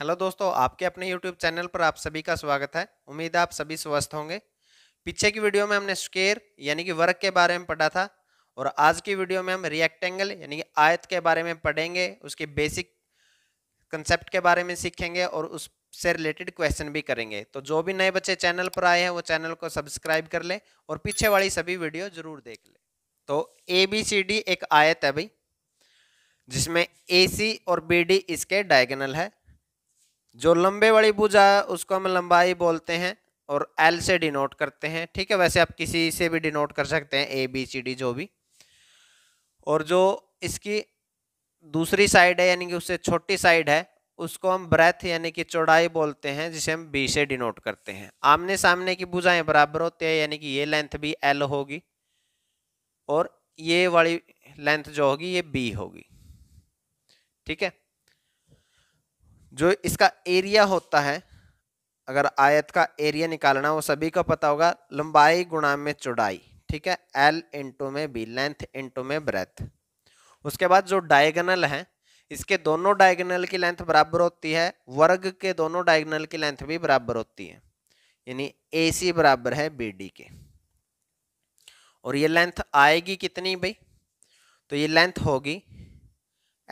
hello दोस्तों आपके अपने यूट्यूब चैनल पर आप सभी का स्वागत है उम्मीद है आप सभी स्वस्थ होंगे पीछे की वीडियो में हमने स्केयर यानी कि वर्ग के बारे में पढ़ा था और आज की वीडियो में हम रिएक्टेंगल यानी कि आयत के बारे में पढ़ेंगे उसके बेसिक कंसेप्ट के बारे में सीखेंगे और उससे रिलेटेड क्वेश्चन भी करेंगे तो जो भी नए बच्चे चैनल पर आए हैं वो चैनल को सब्सक्राइब कर लें और पीछे वाली सभी वीडियो जरूर देख लें तो ए बी सी डी एक आयत है भाई जिसमें ए सी और बी डी इसके डायगनल है जो लंबे वाली भुजा है उसको हम लंबाई बोलते हैं और एल से डिनोट करते हैं ठीक है वैसे आप किसी से भी डिनोट कर सकते हैं ए बी सी डी जो भी और जो इसकी दूसरी साइड है यानी कि उससे छोटी साइड है उसको हम ब्रेथ यानी कि चौड़ाई बोलते हैं जिसे हम बी से डिनोट करते हैं आमने सामने की भुजाएं बराबर होती है यानी कि ये लेंथ भी एल होगी और ये वाली लेंथ जो होगी ये बी होगी ठीक है जो इसका एरिया होता है अगर आयत का एरिया निकालना वो सभी को पता होगा लंबाई गुणा में चौड़ाई ठीक है एल इंटू में बी लेंथ इंटू में ब्रेथ उसके बाद जो डायगनल है इसके दोनों डायगनल की लेंथ बराबर होती है वर्ग के दोनों डायगनल की लेंथ भी बराबर होती है यानी ए सी बराबर है बी डी के और ये लेंथ आएगी कितनी भाई तो ये लेंथ होगी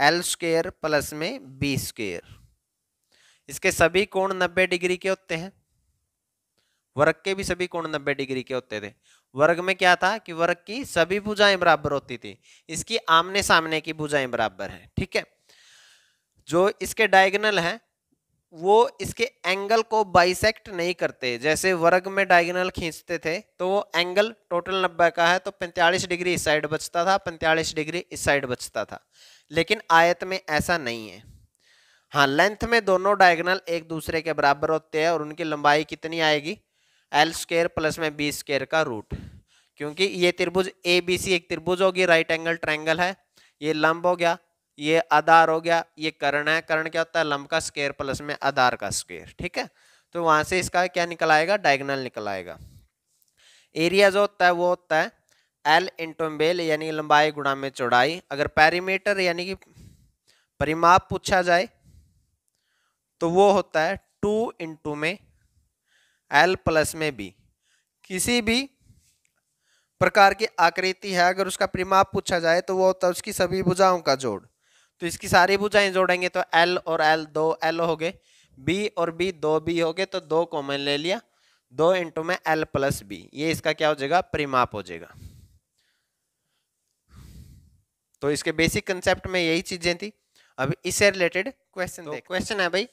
एल स्क्र प्लस में बी स्क्र इसके सभी कोण 90 डिग्री के होते हैं वर्ग के भी सभी कोण 90 डिग्री के होते थे वर्ग में क्या था कि वर्ग की सभी भुजाएं बराबर होती थी इसकी आमने सामने की भुजाएं बराबर है ठीक है जो इसके डायगनल है वो इसके एंगल को बाइसेक्ट नहीं करते जैसे वर्ग में डायगनल खींचते थे तो वो एंगल टोटल नब्बे का है तो पैंतालीस डिग्री इस साइड बचता था पैंतालीस डिग्री इस साइड बचता था लेकिन आयत में ऐसा नहीं है हाँ लेंथ में दोनों डायगनल एक दूसरे के बराबर होते हैं और उनकी लंबाई कितनी आएगी एल स्केयर प्लस में बी स्केयर का रूट क्योंकि ये त्रिभुज ए बी सी एक त्रिभुज होगी राइट एंगल ट्रैंगल है ये लंब हो गया ये आधार हो गया ये करण है कर्ण क्या होता है लंब का स्केयर प्लस में आधार का स्केयर ठीक है तो वहां से इसका क्या निकल आएगा डायगनल निकल आएगा एरिया जो होता है वो होता है एल इंटोम्बेल यानी लंबाई गुणा में चौड़ाई अगर पैरीमीटर यानी कि परिमाप पूछा जाए तो वो होता है टू इंटू में एल प्लस में बी किसी भी प्रकार की आकृति है अगर उसका परिमाप पूछा जाए तो वो होता है उसकी सभी भुजाओं का जोड़ तो इसकी सारी भुजाएं जोड़ेंगे तो एल और एल दो एल हो गए बी और बी दो बी हो गए तो दो कॉमन ले लिया दो इंटू में एल प्लस बी ये इसका क्या हो जाएगा परिमाप हो जाएगा तो इसके बेसिक कंसेप्ट में यही चीजें थी अब इससे रिलेटेड क्वेश्चन तो क्वेश्चन है भाई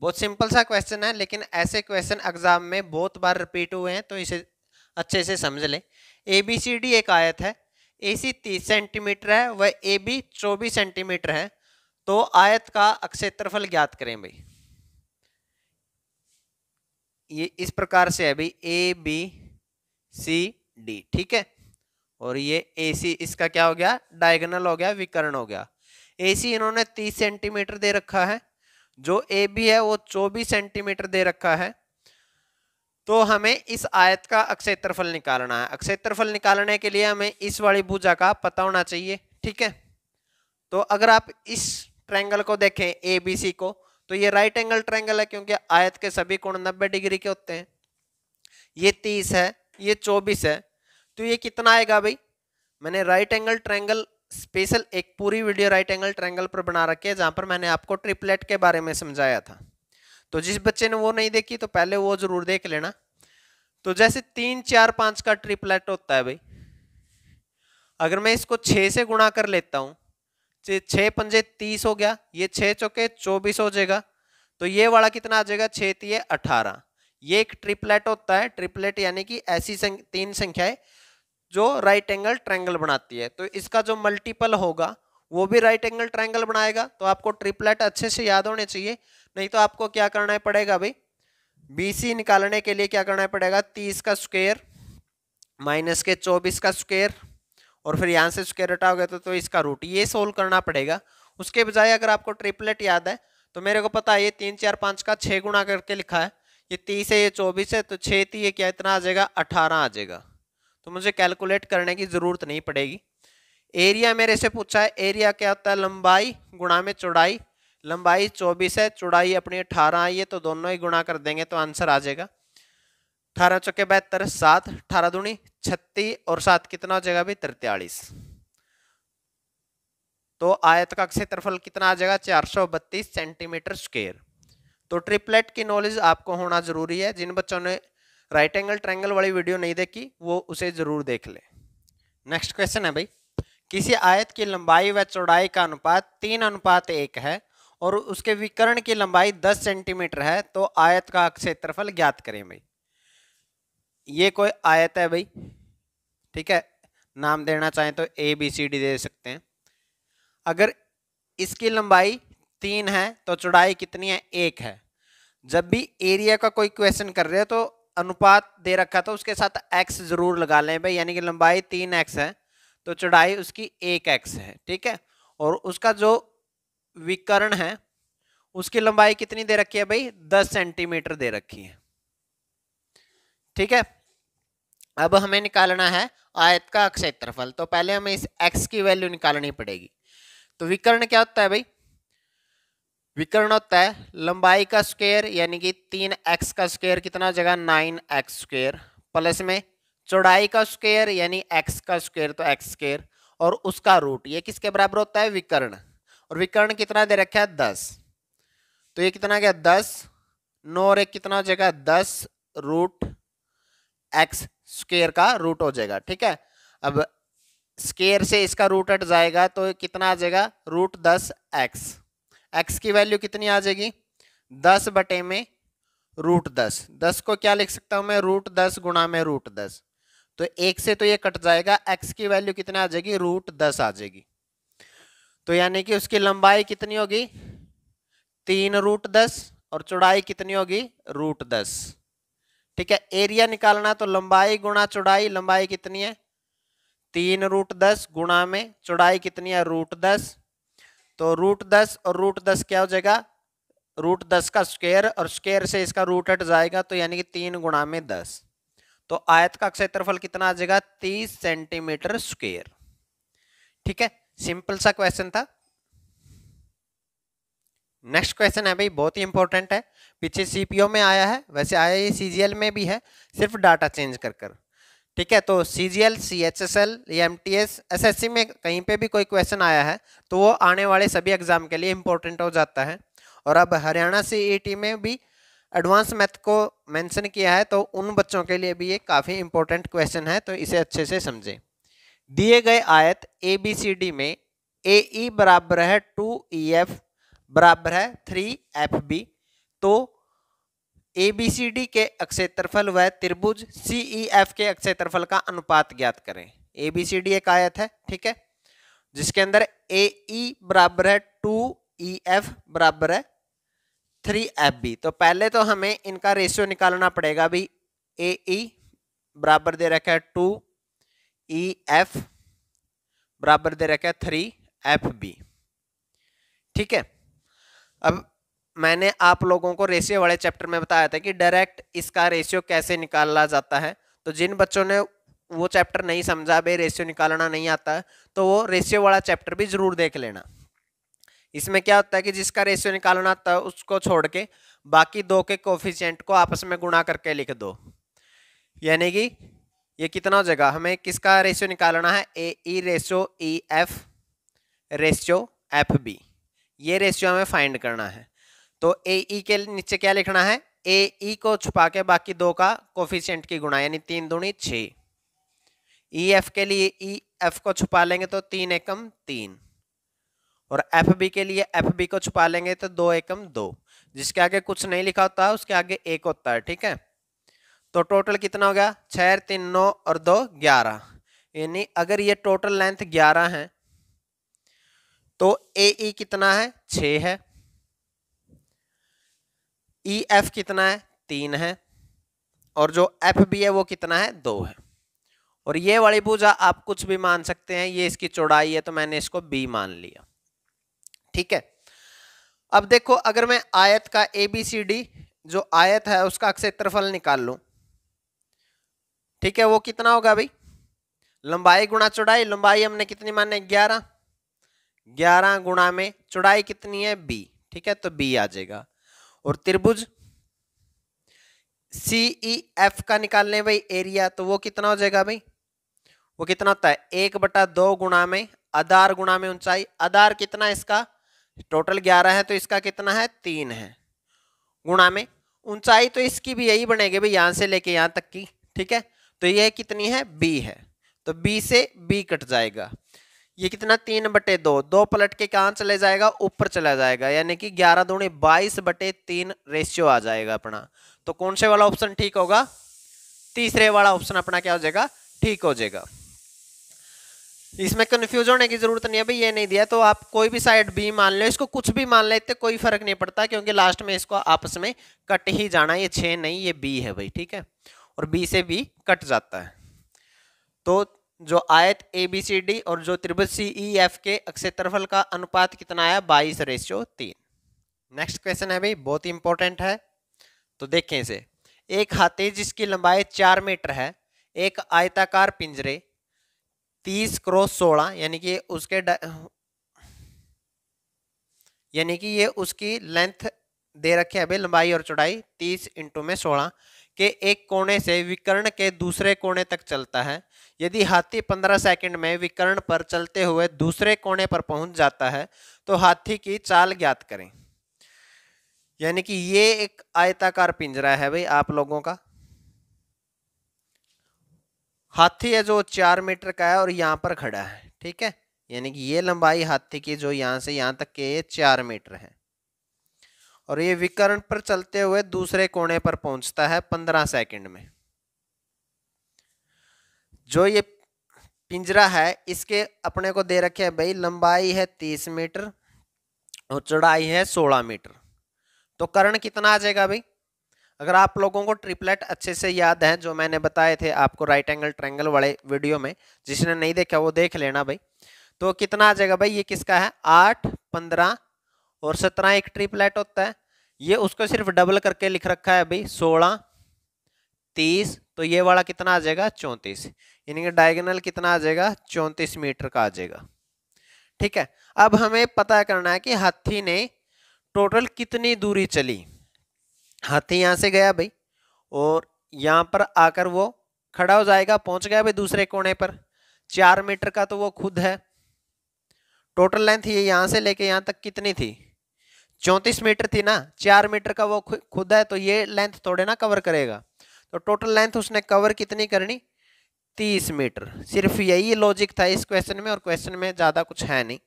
बहुत सिंपल सा क्वेश्चन है लेकिन ऐसे क्वेश्चन एग्जाम में बहुत बार रिपीट हुए हैं तो इसे अच्छे से समझ लें ए बी सी डी एक आयत है ए सी तीस सेंटीमीटर है वह ए बी चौबीस सेंटीमीटर है तो आयत का अक्षेत्रफल ज्ञात करें भाई ये इस प्रकार से है भाई ए बी सी डी ठीक है और ये ए सी इसका क्या हो गया डायगोनल हो गया विकर्ण हो गया ए सी इन्होंने तीस सेंटीमीटर दे रखा है जो ए बी है वो 24 सेंटीमीटर दे रखा है तो हमें इस आयत का अक्षेत्रफल निकालना है अक्षेत्रफल निकालने के लिए हमें इस वाली भुजा का पता होना चाहिए ठीक है तो अगर आप इस ट्रैंगल को देखें ए बी सी को तो ये राइट एंगल ट्रैंगल है क्योंकि आयत के सभी कोण 90 डिग्री के होते हैं ये 30 है ये 24 है तो ये कितना आएगा भाई मैंने राइट एंगल ट्रैंगल स्पेशल एक पूरी वीडियो राइट एंगल ट्रायंगल पर बना रखी है जहां पर मैंने आपको ट्रिपलेट के बारे में समझाया था तो जिस बच्चे ने वो नहीं देखी तो पहले वो जरूर देख लेना तो जैसे तीन चार पांच का ट्रिपलेट होता है भाई अगर मैं इसको छः से गुणा कर लेता हूँ छः पंजे तीस हो गया ये छः चौके चौबीस हो जाएगा तो ये वाला कितना आ जाएगा छः तीय अठारह ये एक ट्रिपलेट होता है ट्रिपलेट यानी कि ऐसी संख, तीन संख्याएं जो राइट एंगल ट्रायंगल बनाती है तो इसका जो मल्टीपल होगा वो भी राइट एंगल ट्रायंगल बनाएगा तो आपको ट्रिपलेट अच्छे से याद होने चाहिए नहीं तो आपको क्या करना पड़ेगा भाई सी निकालने के लिए क्या करना पड़ेगा तीस का स्क्वेयर माइनस के चौबीस का स्क्वेयर और फिर यहाँ से स्क्वेयर हटाओगे तो, तो इसका रूट ये सोल्व करना पड़ेगा उसके बजाय अगर आपको ट्रिपलेट याद है तो मेरे को पता है ये तीन चार पाँच का छः गुणा करके लिखा है ये तीस है ये चौबीस है तो छः ती ये क्या इतना आ जाएगा अठारह आ जाएगा तो मुझे कैलकुलेट करने की ज़रूरत नहीं पड़ेगी एरिया मेरे से पूछा है एरिया क्या होता है लंबाई गुणा में चौड़ाई लंबाई 24 है चौड़ाई अपनी 18 आई है तो दोनों ही गुणा कर देंगे तो आंसर आ जाएगा अठारह चौके बहत्तर सात अठारह दूनी छत्तीस और सात कितना हो जाएगा भाई तिरतालीस तो आयत का क्षेत्रफल कितना आ जाएगा 432 सेंटीमीटर स्क्वेयर तो ट्रिपलेट की नॉलेज आपको होना जरूरी है जिन बच्चों ने राइट एंगल ट्रैंगल वाली वीडियो नहीं देखी वो उसे ज़रूर देख ले नेक्स्ट क्वेश्चन है भाई किसी आयत की लंबाई व चौड़ाई का अनुपात तीन अनुपात एक है और उसके विकर्ण की लंबाई दस सेंटीमीटर है तो आयत का क्षेत्रफल ज्ञात करें भाई ये कोई आयत है भाई ठीक है नाम देना चाहें तो ए बी सी डी दे सकते हैं अगर इसकी लंबाई तीन है तो चौड़ाई कितनी है एक है जब भी एरिया का कोई क्वेश्चन कर रहे हो तो अनुपात दे रखा था उसके साथ एक्स जरूर लगा लें भाई यानी कि लंबाई तीन एक्स है तो चौड़ाई उसकी एक एक्स है ठीक है और उसका जो विकर्ण है उसकी लंबाई कितनी दे रखी है भाई दस सेंटीमीटर दे रखी है ठीक है अब हमें निकालना है आयत का क्षेत्रफल तो पहले हमें इस एक्स की वैल्यू निकालनी पड़ेगी तो विकर्ण क्या होता है भाई विकर्ण होता है लंबाई का स्क्वेयर यानी कि तीन एक्स का स्क्वेयर कितना जगह नाइन एक्स स्क्वेयर प्लस में चौड़ाई का स्क्वेयर यानी एक्स का स्क्वेयर तो एक्स स्क्र और उसका रूट ये किसके बराबर होता है विकर्ण और विकर्ण कितना दे रखा है दस तो ये कितना गया दस नौ और एक कितना हो जाएगा दस रूट एक्स स्क्वेयर का रूट हो जाएगा ठीक है अब स्केयर से इसका रूट हट जाएगा तो कितना आ जाएगा रूट दस एक्स एक्स की वैल्यू कितनी आ जाएगी दस बटे में रूट दस दस को क्या लिख सकता हूं मैं रूट दस गुणा में रूट दस तो एक से तो ये कट जाएगा एक्स की वैल्यू कितना आ जाएगी रूट दस आ जाएगी तो यानी कि उसकी लंबाई कितनी होगी तीन रूट दस और चौड़ाई कितनी होगी रूट दस ठीक है एरिया निकालना तो लंबाई गुणा चौड़ाई लंबाई कितनी है तीन रूट दस गुणा में चौड़ाई कितनी है रूट दस तो रूट दस और रूट दस क्या हो जाएगा रूट दस का स्क्वेयर और स्क्वेयर से इसका रूट हट जाएगा तो यानी कि तीन गुणा में दस तो आयत का क्षेत्रफल कितना आ जाएगा तीस सेंटीमीटर स्क्वेयर ठीक है सिंपल सा क्वेश्चन था नेक्स्ट क्वेश्चन है भाई बहुत ही इंपॉर्टेंट है पीछे सीपीओ में आया है वैसे आया ये सीजीएल में भी है सिर्फ डाटा चेंज कर कर ठीक है तो C G L C H S L या M T S S S C में कहीं पे भी कोई क्वेश्चन आया है तो वो आने वाले सभी एग्जाम के लिए इम्पोर्टेंट हो जाता है और अब हरियाणा सी ई टी में भी एडवांस मैथ को मेंशन किया है तो उन बच्चों के लिए भी ये काफ़ी इम्पोर्टेंट क्वेश्चन है तो इसे अच्छे से समझें दिए गए आयत ए बी सी डी में ए ई e बराबर है टू ई एफ बराबर है थ्री एफ बी तो ए बी सी डी के अक्षेत्रफल व त्रिभुज सी ई एफ के अक्षेत्रफल का अनुपात ज्ञात करें ए बी सी डी एक आयत है ठीक है जिसके अंदर ए ई e बराबर है टू ई एफ बराबर है थ्री एफ बी तो पहले तो हमें इनका रेशियो निकालना पड़ेगा भी ए ई e बराबर दे रखा है टू ई एफ बराबर दे रखा है थ्री एफ बी ठीक है अब मैंने आप लोगों को रेशियो वाले चैप्टर में बताया था कि डायरेक्ट इसका रेशियो कैसे निकाला जाता है तो जिन बच्चों ने वो चैप्टर नहीं समझा भाई रेशियो निकालना नहीं आता है तो वो रेशियो वाला चैप्टर भी ज़रूर देख लेना इसमें क्या होता है कि जिसका रेशियो निकालना आता है उसको छोड़ के बाकी दो के कोफिशियंट को आपस में गुणा करके लिख दो यानी कि ये कितना हो जाएगा हमें किसका रेशियो निकालना है A E ratio E F ratio F B ये रेशियो हमें फाइंड करना है तो ए ई e के नीचे क्या लिखना है ए ई e को छुपा के बाकी दो का कोफिशियंट की गुणा यानी तीन दुणी छ ई एफ के लिए ई e, एफ को छुपा लेंगे तो तीन एकम तीन और एफ बी के लिए एफ बी को छुपा लेंगे तो दो एकम दो जिसके आगे कुछ नहीं लिखा होता है उसके आगे एक होता है ठीक है तो टोटल कितना हो गया छह तीन नौ और दो ग्यारह यानी अगर ये टोटल लेंथ ग्यारह है तो ए ई कितना है छ है ई e, एफ कितना है तीन है और जो एफ बी है वो कितना है दो है और ये वाली भुजा आप कुछ भी मान सकते हैं ये इसकी चौड़ाई है तो मैंने इसको बी मान लिया ठीक है अब देखो अगर मैं आयत का ए बी सी डी जो आयत है उसका क्षेत्रफल निकाल लू ठीक है वो कितना होगा भाई लंबाई गुणा चौड़ाई लंबाई हमने कितनी माने ग्यारह ग्यारह गुणा में चौड़ाई कितनी है बी ठीक है तो बी आ जाएगा और त्रिभुज सी ई एफ का निकाल लें भाई एरिया तो वो कितना हो जाएगा भाई वो कितना होता है एक बटा दो गुणा में आधार गुणा में ऊंचाई आधार कितना इसका टोटल ग्यारह है तो इसका कितना है तीन है गुणा में ऊंचाई तो इसकी भी यही बनेगी भाई यहां से लेके यहां तक की ठीक है तो यह कितनी है बी है तो बी से बी कट जाएगा ये कितना तीन बटे दो दो पलट के कहा चले जाएगा ऊपर चला जाएगा यानी कि ग्यारह दूनी बाईस बटे तीन रेशियो आ जाएगा अपना तो कौन से वाला ऑप्शन ठीक होगा तीसरे वाला ऑप्शन अपना क्या हो जाएगा ठीक हो जाएगा इसमें कंफ्यूज होने की जरूरत नहीं है भाई ये नहीं दिया तो आप कोई भी साइड बी मान लो इसको कुछ भी मान लेते कोई फर्क नहीं पड़ता क्योंकि लास्ट में इसको आपस में कट ही जाना ये छे नहीं ये बी है भाई ठीक है और बी से बी कट जाता है तो जो आयत ए बी सी डी और जो त्रिभुज सी ई एफ के अक्षेत्रफल का अनुपात कितना आया बाईस रेशियो तीन नेक्स्ट क्वेश्चन है भाई बहुत इंपॉर्टेंट है तो देखें इसे एक हाथी जिसकी लंबाई चार मीटर है एक आयताकार पिंजरे तीस क्रॉस सोलह यानी कि उसके यानी कि ये उसकी लेंथ दे रखे है भाई लंबाई और चौड़ाई तीस इंटू में सोलह के एक कोने से विकर्ण के दूसरे कोने तक चलता है यदि हाथी 15 सेकंड में विकर्ण पर चलते हुए दूसरे कोने पर पहुंच जाता है तो हाथी की चाल ज्ञात करें यानी कि ये एक आयताकार पिंजरा है भाई आप लोगों का हाथी है जो चार मीटर का है और यहाँ पर खड़ा है ठीक है यानी कि ये लंबाई हाथी की जो यहाँ से यहां तक के ये चार मीटर है और ये विकर्ण पर चलते हुए दूसरे कोने पर पहुंचता है पंद्रह सेकंड में जो ये पिंजरा है इसके अपने को दे रखे है भाई लंबाई है तीस मीटर और चौड़ाई है सोलह मीटर तो करण कितना आ जाएगा भाई अगर आप लोगों को ट्रिपलेट अच्छे से याद है जो मैंने बताए थे आपको राइट एंगल ट्रायंगल वाले वीडियो में जिसने नहीं देखा वो देख लेना भाई तो कितना आ जाएगा भाई ये किसका है आठ पंद्रह और सत्रह एक ट्रिपलेट होता है ये उसको सिर्फ डबल करके लिख रखा है अभी सोलह तीस तो ये वाला कितना आ जाएगा चौंतीस यानी कि डायगोनल कितना आ जाएगा चौंतीस मीटर का आ जाएगा ठीक है अब हमें पता करना है कि हाथी ने टोटल कितनी दूरी चली हाथी यहाँ से गया भाई और यहाँ पर आकर वो खड़ा हो जाएगा पहुंच गया भाई दूसरे कोने पर चार मीटर का तो वो खुद है टोटल लेंथ ये यहाँ से लेके यहाँ तक कितनी थी चौंतीस मीटर थी ना चार मीटर का वो खुद है तो ये लेंथ थोड़े ना कवर करेगा तो टोटल लेंथ उसने कवर कितनी करनी तीस मीटर सिर्फ यही लॉजिक था इस क्वेश्चन में और क्वेश्चन में ज़्यादा कुछ है नहीं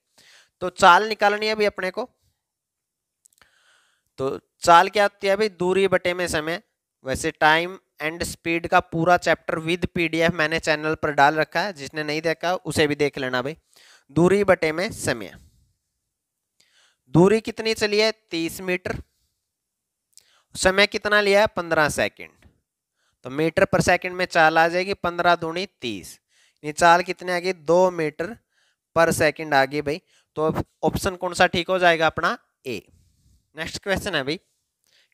तो चाल निकालनी है अभी अपने को तो चाल क्या होती है भाई दूरी बटे में समय वैसे टाइम एंड स्पीड का पूरा चैप्टर विद पीडीएफ मैंने चैनल पर डाल रखा है जिसने नहीं देखा उसे भी देख लेना भाई दूरी बटे में समय दूरी कितनी चली है तीस मीटर समय कितना लिया है पंद्रह सेकेंड तो मीटर पर सेकंड में चाल आ जाएगी पंद्रह दूनी तीस ये चाल कितने आ गई दो मीटर पर सेकंड आ गई भाई तो ऑप्शन कौन सा ठीक हो जाएगा अपना ए नेक्स्ट क्वेश्चन है भाई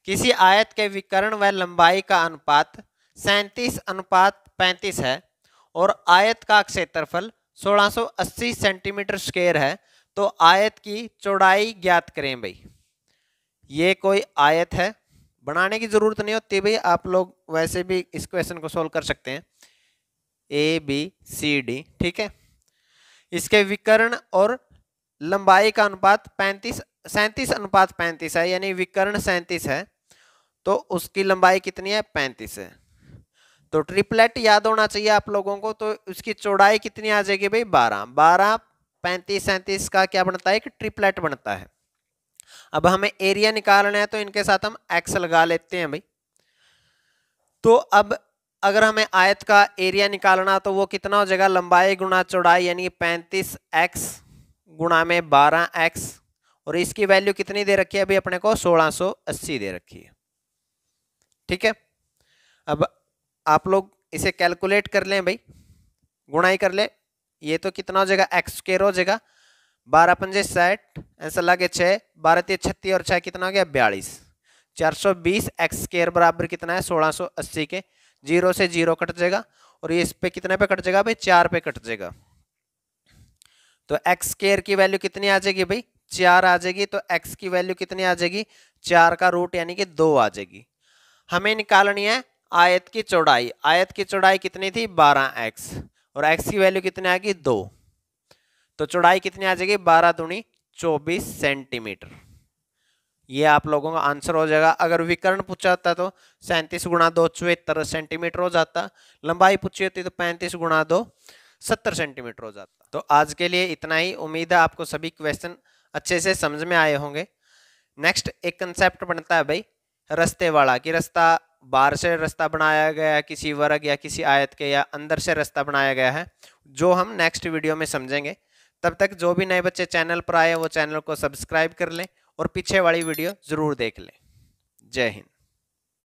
किसी आयत के विकर्ण व लंबाई का अनुपात सैंतीस अनुपात पैंतीस है और आयत का क्षेत्रफल सोलह सेंटीमीटर स्क्वेयर है तो आयत की चौड़ाई ज्ञात करें भाई ये कोई आयत है बनाने की ज़रूरत नहीं होती भाई आप लोग वैसे भी इस क्वेश्चन को सोल्व कर सकते हैं ए बी सी डी ठीक है इसके विकर्ण और लंबाई का अनुपात पैंतीस सैंतीस अनुपात पैंतीस है यानी विकर्ण सैंतीस है तो उसकी लंबाई कितनी है पैंतीस है तो ट्रिपलेट याद होना चाहिए आप लोगों को तो उसकी चौड़ाई कितनी आ जाएगी भाई बारह बारह पैंतीस सैंतीस का क्या बनता है एक ट्रिपलेट बनता है अब हमें एरिया निकालना है तो इनके साथ हम एक्स लगा लेते हैं भाई तो अब अगर हमें आयत का एरिया निकालना तो वो कितना हो जाएगा लंबाई गुणा चौड़ाई यानी पैंतीस एक्स गुणा में बारह एक्स और इसकी वैल्यू कितनी दे रखी है अभी अपने को सोलह सो अस्सी दे रखी है ठीक है अब आप लोग इसे कैलकुलेट कर लें भाई गुणाई कर लें ये तो कितना हो जाएगा एक्स स्क्र हो जाएगा बारह पंजे साठ ऐसा लगे छः बारह तीस छत्तीस और छः कितना हो गया बयालीस चार सौ बीस एक्स स्क्र बराबर कितना है सोलह सौ अस्सी के जीरो से जीरो कट जाएगा और ये इस पे कितने पे कट जाएगा भाई चार पे कट जाएगा तो एक्स स्केयर की वैल्यू कितनी आ जाएगी भाई चार आ जाएगी तो एक्स की वैल्यू कितनी आ जाएगी चार का रूट यानी कि दो आ जाएगी हमें निकालनी है आयत की चौड़ाई आयत की चौड़ाई कितनी थी बारह एक्स और x की वैल्यू कितनी आएगी दो तो चौड़ाई कितनी आ जाएगी बारह दूनी चौबीस सेंटीमीटर ये आप लोगों का आंसर हो जाएगा अगर विकर्ण पूछा होता तो सैंतीस गुणा दो चौहत्तर सेंटीमीटर हो जाता लंबाई पूछी होती तो पैंतीस गुणा दो सत्तर सेंटीमीटर हो जाता तो आज के लिए इतना ही उम्मीद है आपको सभी क्वेश्चन अच्छे से समझ में आए होंगे नेक्स्ट एक कंसेप्ट बनता है भाई रस्ते वाला कि रास्ता बाहर से रास्ता बनाया गया है किसी वर्ग या किसी आयत के या अंदर से रास्ता बनाया गया है जो हम नेक्स्ट वीडियो में समझेंगे तब तक जो भी नए बच्चे चैनल पर आए वो चैनल को सब्सक्राइब कर लें और पीछे वाली वीडियो ज़रूर देख लें जय हिंद